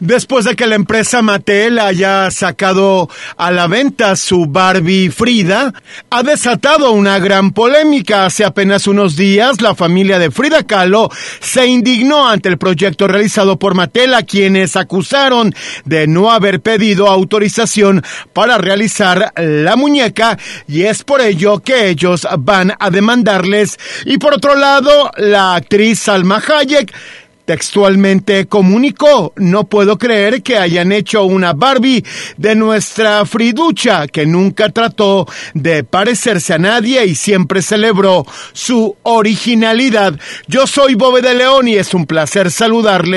después de que la empresa Mattel haya sacado a la venta su Barbie Frida, ha desatado una gran polémica. Hace apenas unos días, la familia de Frida Kahlo se indignó ante el proyecto realizado por Mattel, a quienes acusaron de no haber pedido autorización para realizar la muñeca, y es por ello que ellos van a demandarles. Y por otro lado, la actriz Salma Hayek Textualmente comunicó, no puedo creer que hayan hecho una Barbie de nuestra Friducha, que nunca trató de parecerse a nadie y siempre celebró su originalidad. Yo soy Bobe de León y es un placer saludarle.